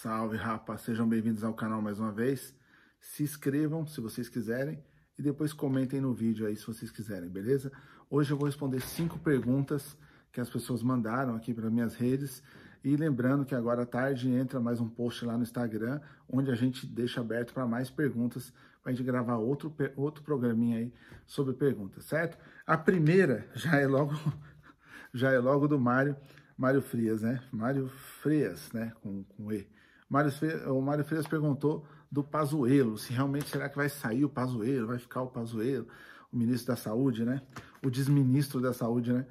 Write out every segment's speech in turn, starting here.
Salve rapa, sejam bem-vindos ao canal mais uma vez. Se inscrevam se vocês quiserem e depois comentem no vídeo aí se vocês quiserem, beleza? Hoje eu vou responder cinco perguntas que as pessoas mandaram aqui para minhas redes e lembrando que agora à tarde entra mais um post lá no Instagram, onde a gente deixa aberto para mais perguntas, para a gente gravar outro, outro programinha aí sobre perguntas, certo? A primeira já é logo, já é logo do Mário, Mário Frias, né? Mário Frias, né? Com, com E. Mário o Mário Freitas perguntou do Pazuello, se realmente será que vai sair o Pazuello, vai ficar o Pazuello, o ministro da Saúde, né? O desministro da Saúde, né?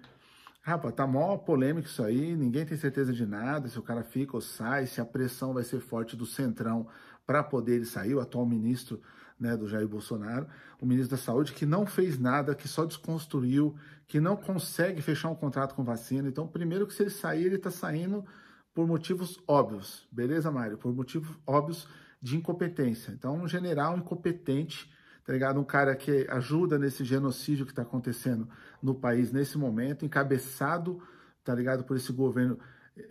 Rapaz, tá mó polêmico isso aí, ninguém tem certeza de nada, se o cara fica ou sai, se a pressão vai ser forte do Centrão para poder ele sair, o atual ministro né, do Jair Bolsonaro, o ministro da Saúde, que não fez nada, que só desconstruiu, que não consegue fechar um contrato com vacina. Então, primeiro que se ele sair, ele está saindo por motivos óbvios, beleza, Mário? Por motivos óbvios de incompetência. Então, um general incompetente, tá ligado? Um cara que ajuda nesse genocídio que está acontecendo no país nesse momento, encabeçado, tá ligado? Por esse governo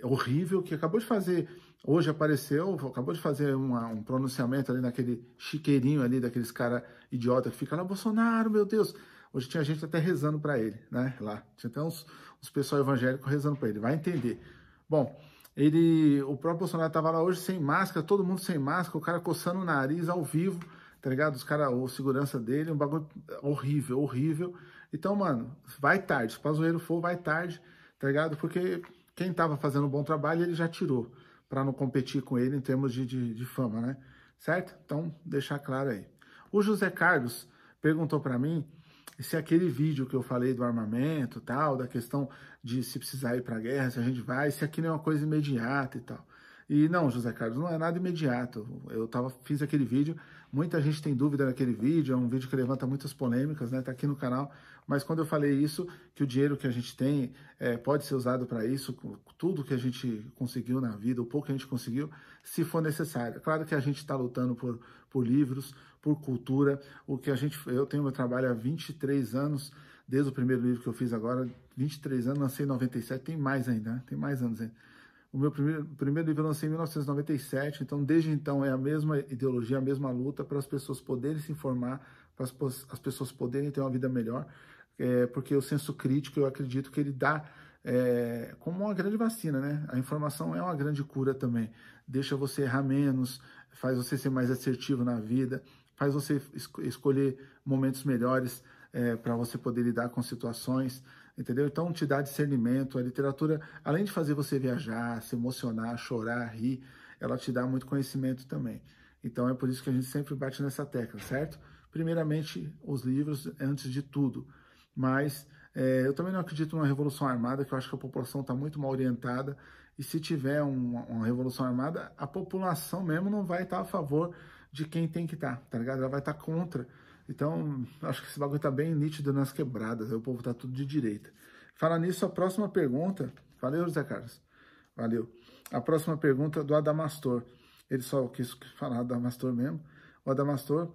horrível que acabou de fazer, hoje apareceu, acabou de fazer uma, um pronunciamento ali naquele chiqueirinho ali, daqueles cara idiota que fica lá, Bolsonaro, meu Deus. Hoje tinha gente até rezando para ele, né? Lá. Tinha até uns, uns pessoal evangélico rezando para ele. Vai entender. Bom, ele, o próprio Bolsonaro estava lá hoje sem máscara, todo mundo sem máscara, o cara coçando o nariz ao vivo, tá ligado? Os caras, o segurança dele, um bagulho horrível, horrível. Então, mano, vai tarde, se o Pazuello for, vai tarde, tá ligado? Porque quem estava fazendo um bom trabalho, ele já tirou, para não competir com ele em termos de, de, de fama, né? Certo? Então, deixar claro aí. O José Carlos perguntou para mim se é aquele vídeo que eu falei do armamento tal, da questão de se precisar ir para a guerra, se a gente vai, se aquilo é uma coisa imediata e tal. E não, José Carlos, não é nada imediato. Eu tava, fiz aquele vídeo, muita gente tem dúvida naquele vídeo, é um vídeo que levanta muitas polêmicas, né? Tá aqui no canal, mas quando eu falei isso, que o dinheiro que a gente tem é, pode ser usado para isso, tudo que a gente conseguiu na vida, o pouco que a gente conseguiu, se for necessário. Claro que a gente está lutando por, por livros, por cultura. O que a gente, eu tenho meu trabalho há 23 anos, desde o primeiro livro que eu fiz agora, 23 anos, lancei em 97, tem mais ainda, né? tem mais anos ainda. O meu primeiro, primeiro livro eu lancei em 1997, então desde então é a mesma ideologia, a mesma luta para as pessoas poderem se informar, para as, as pessoas poderem ter uma vida melhor, é, porque o senso crítico eu acredito que ele dá é, como uma grande vacina, né? A informação é uma grande cura também. Deixa você errar menos, faz você ser mais assertivo na vida, faz você es escolher momentos melhores é, para você poder lidar com situações, entendeu? Então te dá discernimento. A literatura, além de fazer você viajar, se emocionar, chorar, rir, ela te dá muito conhecimento também. Então é por isso que a gente sempre bate nessa tecla, certo? Primeiramente, os livros antes de tudo. Mas é, eu também não acredito numa revolução armada, que eu acho que a população está muito mal orientada. E se tiver uma, uma, revolução armada, a população mesmo não vai estar tá a favor de quem tem que estar, tá, tá, ligado? Ela vai estar tá contra. Então, acho que esse bagulho está bem nítido nas quebradas. O povo está tudo de direita. Fala nisso, a próxima pergunta. Valeu, José Carlos. Valeu. A próxima pergunta é do Adamastor. Ele só quis falar Adamastor mesmo. O Adamastor,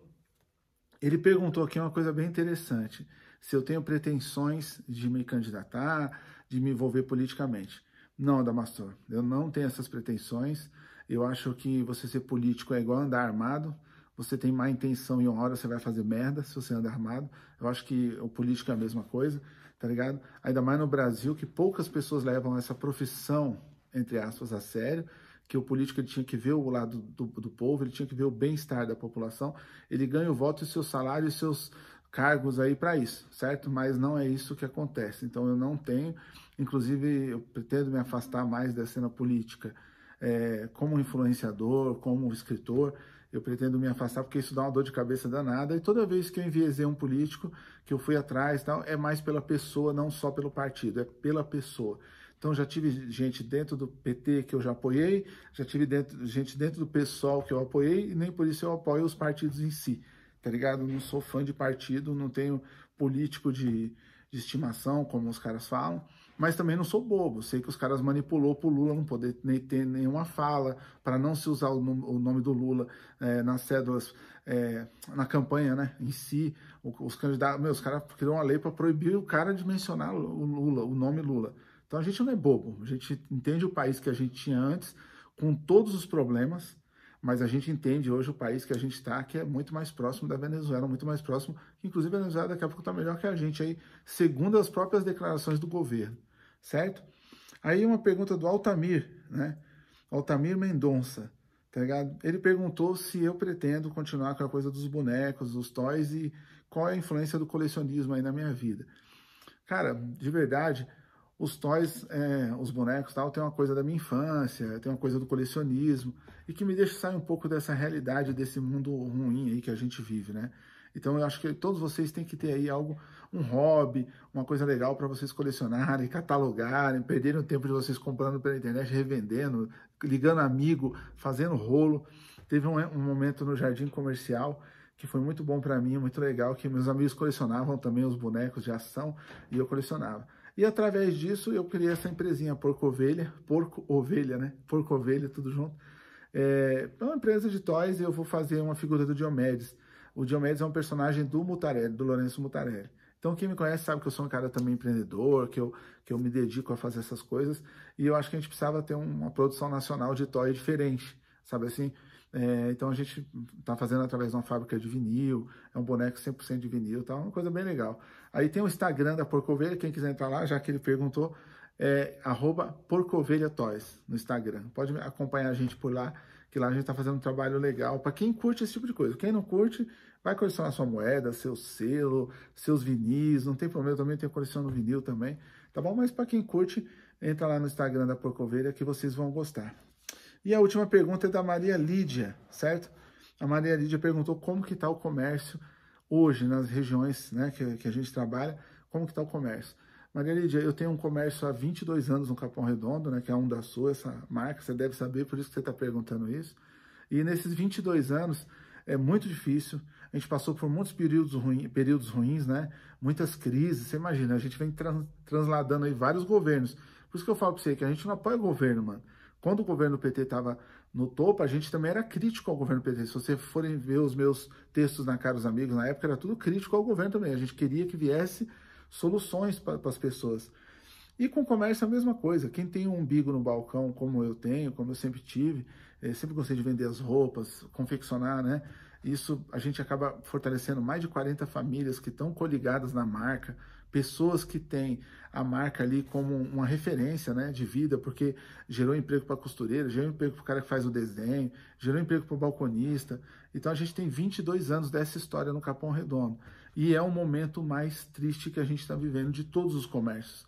ele perguntou aqui uma coisa bem interessante se eu tenho pretensões de me candidatar, de me envolver politicamente. Não, Adamastor, eu não tenho essas pretensões. Eu acho que você ser político é igual andar armado. Você tem má intenção e uma hora você vai fazer merda se você andar armado. Eu acho que o político é a mesma coisa, tá ligado? Ainda mais no Brasil, que poucas pessoas levam essa profissão, entre aspas, a sério que o político ele tinha que ver o lado do, do povo, ele tinha que ver o bem-estar da população. Ele ganha o voto e seu salário e seus, cargos aí para isso, certo? Mas não é isso que acontece. Então eu não tenho, inclusive eu pretendo me afastar mais da cena política. É, como influenciador, como escritor, eu pretendo me afastar porque isso dá uma dor de cabeça danada. E toda vez que eu enviesei um político, que eu fui atrás, tal, é mais pela pessoa, não só pelo partido, é pela pessoa. Então já tive gente dentro do PT que eu já apoiei, já tive dentro, gente dentro do PSOL que eu apoiei, e nem por isso eu apoio os partidos em si tá ligado? Não sou fã de partido, não tenho político de, de estimação, como os caras falam, mas também não sou bobo. Sei que os caras manipulou pro Lula não poder nem ter nenhuma fala, para não se usar o, nome do Lula é, nas cédulas, é, na campanha, né? Em si, os candidatos. Meu, os caras criaram uma lei para proibir o cara de mencionar o Lula, o nome Lula. Então a gente não é bobo, a gente entende o país que a gente tinha antes, com todos os problemas, mas a gente entende hoje o país que a gente está, que é muito mais próximo da Venezuela, muito mais próximo, que inclusive a Venezuela daqui a pouco está melhor que a gente aí, segundo as próprias declarações do governo, certo? Aí uma pergunta do Altamir, né? Altamir Mendonça, tá ligado? Ele perguntou se eu pretendo continuar com a coisa dos bonecos, dos toys e qual é a influência do colecionismo aí na minha vida. Cara, de verdade, os toys, é, os bonecos tal, tem uma coisa da minha infância, tem uma coisa do colecionismo, e que me deixa sair um pouco dessa realidade, desse mundo ruim aí que a gente vive, né? Então eu acho que todos vocês têm que ter aí algo, um hobby, uma coisa legal para vocês colecionarem, catalogarem, perderem o tempo de vocês comprando pela internet, revendendo, ligando amigo, fazendo rolo. Teve um, um momento no jardim comercial que foi muito bom para mim, muito legal, que meus amigos colecionavam também os bonecos de ação e eu colecionava. E através disso eu criei essa empresinha Porco Ovelha, Porco Ovelha, né? Porco Ovelha, tudo junto. É, é uma empresa de toys e eu vou fazer uma figura do Diomedes. O Diomedes é um personagem do Mutarelli, do Lourenço Mutarelli. Então quem me conhece sabe que eu sou um cara também empreendedor, que eu, que eu me dedico a fazer essas coisas. E eu acho que a gente precisava ter uma produção nacional de toy diferente, sabe assim? É, então a gente está fazendo através de uma fábrica de vinil, é um boneco 100% de vinil, tá? uma coisa bem legal. Aí tem o Instagram da Porcovelha, quem quiser entrar lá, já que ele perguntou, é arroba Porcovelha Toys no Instagram. Pode acompanhar a gente por lá, que lá a gente está fazendo um trabalho legal para quem curte esse tipo de coisa. Quem não curte, vai colecionar sua moeda, seu selo, seus vinis, não tem problema, eu também tenho colecionando vinil também, tá bom? Mas para quem curte, entra lá no Instagram da Porcovelha que vocês vão gostar. E a última pergunta é da Maria Lídia, certo? A Maria Lídia perguntou como que está o comércio hoje nas regiões né, que, que a gente trabalha, como que está o comércio. Maria Lídia, eu tenho um comércio há 22 anos no Capão Redondo, né, que é um da sua, essa marca, você deve saber, por isso que você está perguntando isso. E nesses 22 anos é muito difícil, a gente passou por muitos períodos, ruim, períodos ruins, né? muitas crises, você imagina, a gente vem transladando aí vários governos. Por isso que eu falo para você que a gente não apoia o governo, mano. Quando o governo PT estava no topo, a gente também era crítico ao governo PT. Se vocês forem ver os meus textos na Caros Amigos, na época era tudo crítico ao governo também. A gente queria que viesse soluções para as pessoas. E com o comércio a mesma coisa. Quem tem um umbigo no balcão, como eu tenho, como eu sempre tive, é, sempre gostei de vender as roupas, confeccionar, né? Isso a gente acaba fortalecendo mais de 40 famílias que estão coligadas na marca, pessoas que têm a marca ali como uma referência né, de vida, porque gerou emprego para costureira, gerou emprego para o cara que faz o desenho, gerou emprego para o balconista. Então a gente tem 22 anos dessa história no Capão Redondo. E é o momento mais triste que a gente está vivendo de todos os comércios.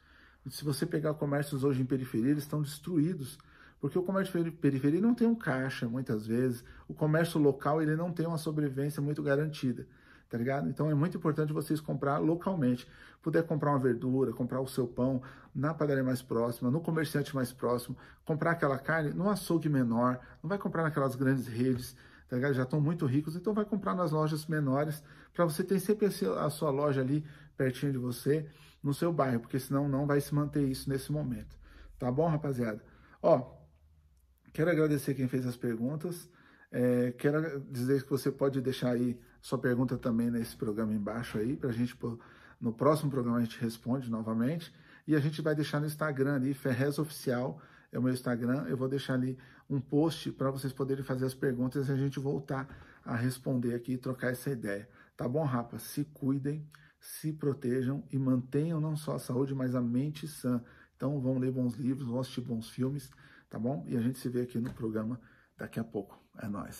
Se você pegar comércios hoje em periferia, eles estão destruídos. Porque o comércio de periferia não tem um caixa, muitas vezes. O comércio local ele não tem uma sobrevivência muito garantida tá ligado? Então é muito importante vocês comprar localmente. Puder comprar uma verdura, comprar o seu pão na padaria mais próxima, no comerciante mais próximo, comprar aquela carne no açougue menor, não vai comprar naquelas grandes redes, tá ligado? Já estão muito ricos, então vai comprar nas lojas menores, para você ter sempre a sua loja ali pertinho de você, no seu bairro, porque senão não vai se manter isso nesse momento. Tá bom, rapaziada? Ó, quero agradecer quem fez as perguntas. É, quero dizer que você pode deixar aí sua pergunta também nesse programa embaixo aí, para a gente, no próximo programa a gente responde novamente. E a gente vai deixar no Instagram ali, Ferrez Oficial, é o meu Instagram. Eu vou deixar ali um post para vocês poderem fazer as perguntas e a gente voltar a responder aqui e trocar essa ideia. Tá bom, rapa? Se cuidem, se protejam e mantenham não só a saúde, mas a mente sã. Então vão ler bons livros, vão assistir bons filmes, tá bom? E a gente se vê aqui no programa daqui a pouco. É nóis.